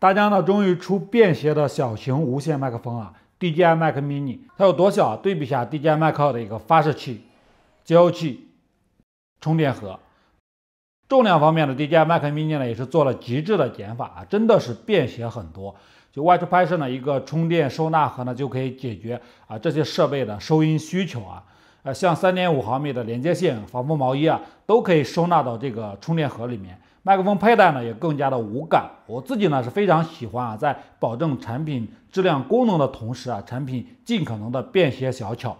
大疆呢，终于出便携的小型无线麦克风了 d j i 麦克 mini，它有多小？对比下 DJI 麦克的一个发射器、胶器、充电盒，重量方面的 DJI 麦克 mini 呢，也是做了极致的减法啊，真的是便携很多。就外出拍摄呢，一个充电收纳盒呢，就可以解决啊这些设备的收音需求啊。呃，像三点五毫米的连接线、防风毛衣啊，都可以收纳到这个充电盒里面。麦克风佩戴呢也更加的无感，我自己呢是非常喜欢啊，在保证产品质量功能的同时啊，产品尽可能的便携小巧。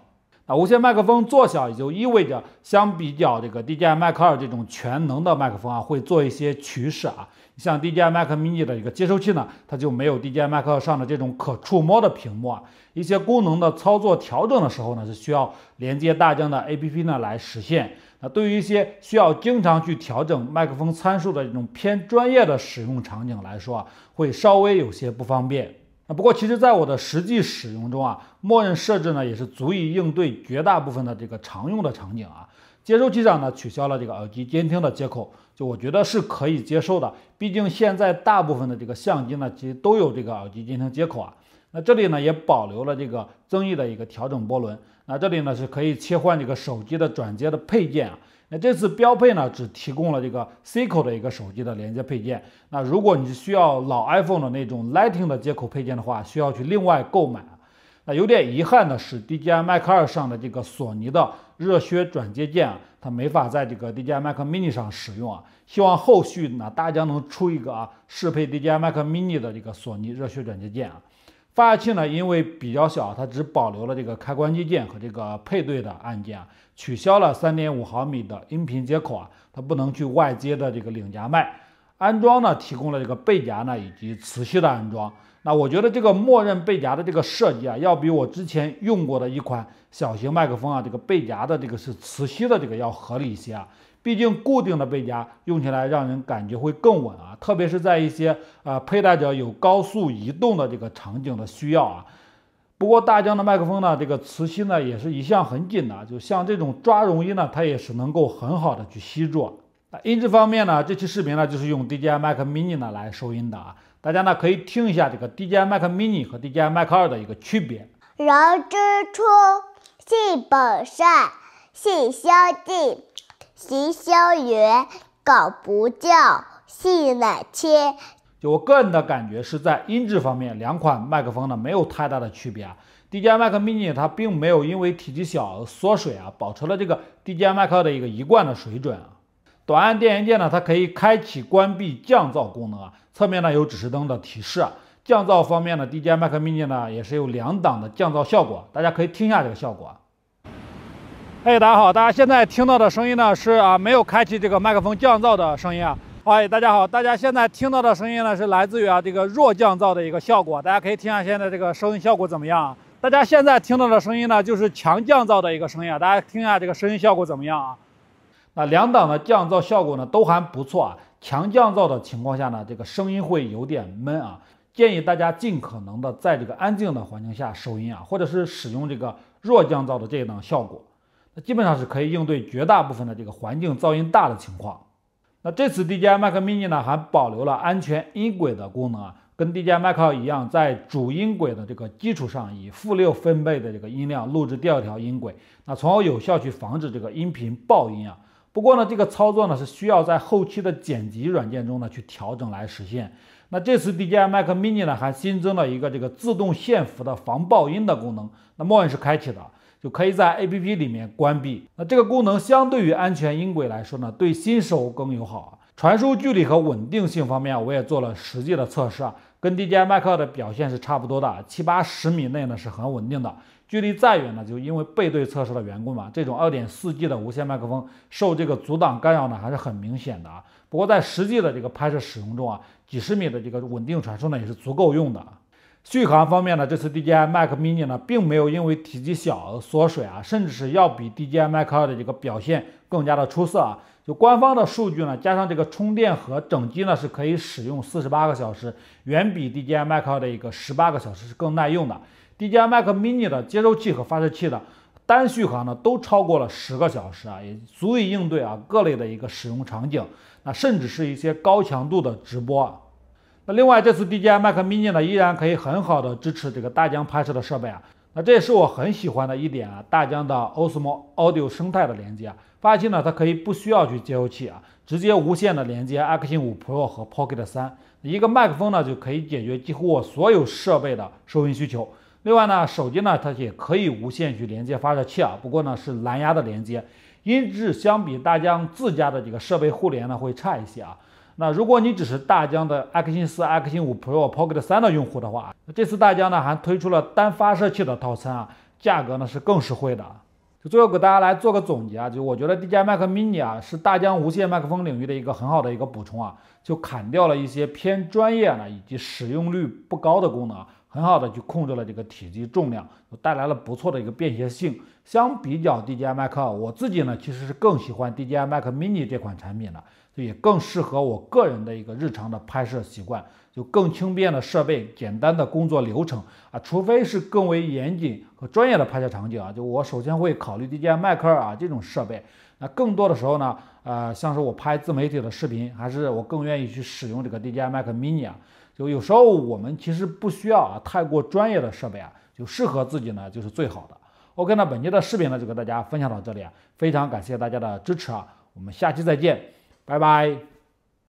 啊，无线麦克风做小也就意味着，相比较这个 DJI Mic 二这种全能的麦克风啊，会做一些取舍啊。像 DJI Mic Mini 的一个接收器呢，它就没有 DJI Mic 上的这种可触摸的屏幕啊，一些功能的操作调整的时候呢，是需要连接大疆的 APP 呢来实现。那对于一些需要经常去调整麦克风参数的这种偏专业的使用场景来说啊，会稍微有些不方便。啊，不过，其实，在我的实际使用中啊，默认设置呢也是足以应对绝大部分的这个常用的场景啊。接收机上呢取消了这个耳机监听的接口，就我觉得是可以接受的。毕竟现在大部分的这个相机呢，其实都有这个耳机监听接口啊。那这里呢也保留了这个增益的一个调整波轮。那这里呢是可以切换这个手机的转接的配件啊。那这次标配呢，只提供了这个 C 口的一个手机的连接配件。那如果你需要老 iPhone 的那种 Lightning 的接口配件的话，需要去另外购买。那有点遗憾的是，DJI Mac 二上的这个索尼的热靴转接件，它没法在这个 DJI Mac Mini 上使用啊。希望后续呢，大家能出一个啊适配 DJI Mac Mini 的这个索尼热靴转接件啊。发射器呢，因为比较小，它只保留了这个开关机键和这个配对的按键，取消了三点五毫米的音频接口啊，它不能去外接的这个领夹麦。安装呢，提供了这个背夹呢以及磁吸的安装。那我觉得这个默认背夹的这个设计啊，要比我之前用过的一款小型麦克风啊，这个背夹的这个是磁吸的这个要合理一些啊。毕竟固定的背夹用起来让人感觉会更稳啊，特别是在一些呃佩戴者有高速移动的这个场景的需要啊。不过大疆的麦克风呢，这个磁吸呢也是一向很紧的，就像这种抓绒衣呢，它也是能够很好的去吸住啊。音质方面呢，这期视频呢就是用 DJI 麦 c Mini 呢来收音的啊，大家呢可以听一下这个 DJI 麦 c Mini 和 DJI 麦 c 二的一个区别。人之初，性本善，性相近。行香远，苟不叫，性乃迁。就我个人的感觉是在音质方面，两款麦克风呢没有太大的区别。啊。DJ Mic Mini 它并没有因为体积小而缩水啊，保持了这个 DJ Mic 的一个一贯的水准啊。短按电源键呢，它可以开启、关闭降噪功能啊。侧面呢有指示灯的提示降噪方面呢，DJ Mic Mini 呢也是有两档的降噪效果，大家可以听一下这个效果。哎，大家好，大家现在听到的声音呢是啊没有开启这个麦克风降噪的声音啊。嗨，大家好，大家现在听到的声音呢是来自于啊这个弱降噪的一个效果，大家可以听下现在这个收音效果怎么样？啊？大家现在听到的声音呢就是强降噪的一个声音啊，大家听下这个声音效果怎么样啊？那两档的降噪效果呢都还不错啊。强降噪的情况下呢，这个声音会有点闷啊，建议大家尽可能的在这个安静的环境下收音啊，或者是使用这个弱降噪的这一档效果。基本上是可以应对绝大部分的这个环境噪音大的情况。那这次 DJ Mac Mini 呢还保留了安全音轨的功能啊，跟 DJ Mac 一样，在主音轨的这个基础上，以负六分贝的这个音量录制第二条音轨，那从而有效去防止这个音频爆音啊。不过呢，这个操作呢是需要在后期的剪辑软件中呢去调整来实现。那这次 DJ Mac Mini 呢还新增了一个这个自动限幅的防爆音的功能，那默认是开启的。就可以在 APP 里面关闭。那这个功能相对于安全音轨来说呢，对新手更友好。啊。传输距离和稳定性方面，我也做了实际的测试啊，跟 DJ i 麦克的表现是差不多的，七八十米内呢是很稳定的。距离再远呢，就因为背对测试的缘故嘛，这种 2.4G 的无线麦克风受这个阻挡干扰呢还是很明显的啊。不过在实际的这个拍摄使用中啊，几十米的这个稳定传输呢也是足够用的啊。续航方面呢，这次 DJI Mac Mini 呢，并没有因为体积小而缩水啊，甚至是要比 DJI Mac 二的这个表现更加的出色啊。就官方的数据呢，加上这个充电盒，整机呢是可以使用四十八个小时，远比 DJI Mac 二的一个十八个小时是更耐用的。DJI Mac Mini 的接收器和发射器的单续航呢，都超过了十个小时啊，也足以应对啊各类的一个使用场景，那甚至是一些高强度的直播。那另外，这次 DJ i 麦克 mini 呢，依然可以很好的支持这个大疆拍摄的设备啊。那这也是我很喜欢的一点啊，大疆的 Osmo Audio 生态的连接啊，发射器呢，它可以不需要去接收器啊，直接无线的连接 X5 Pro 和 Pocket 三，一个麦克风呢就可以解决几乎所有设备的收音需求。另外呢，手机呢它也可以无线去连接发射器啊，不过呢是蓝牙的连接，音质相比大疆自家的这个设备互联呢会差一些啊。那如果你只是大疆的阿克星四、Action 五 Pro、Pocket 三的用户的话，这次大疆呢还推出了单发射器的套餐啊，价格呢是更实惠的。就最后给大家来做个总结啊，就我觉得 DJ i 麦克 Mini 啊是大疆无线麦克风领域的一个很好的一个补充啊，就砍掉了一些偏专业呢以及使用率不高的功能。很好的去控制了这个体积重量，带来了不错的一个便携性。相比较 DJI m a i c 我自己呢其实是更喜欢 DJI m a i c Mini 这款产品的，就也更适合我个人的一个日常的拍摄习惯，就更轻便的设备，简单的工作流程啊。除非是更为严谨和专业的拍摄场景啊，就我首先会考虑 DJI m a i c 啊这种设备。那更多的时候呢，呃，像是我拍自媒体的视频，还是我更愿意去使用这个 DJI m a i c Mini 啊。就有时候我们其实不需要啊，太过专业的设备啊，就适合自己呢，就是最好的。OK，那本期的视频呢，就给大家分享到这里啊，非常感谢大家的支持啊，我们下期再见，拜拜。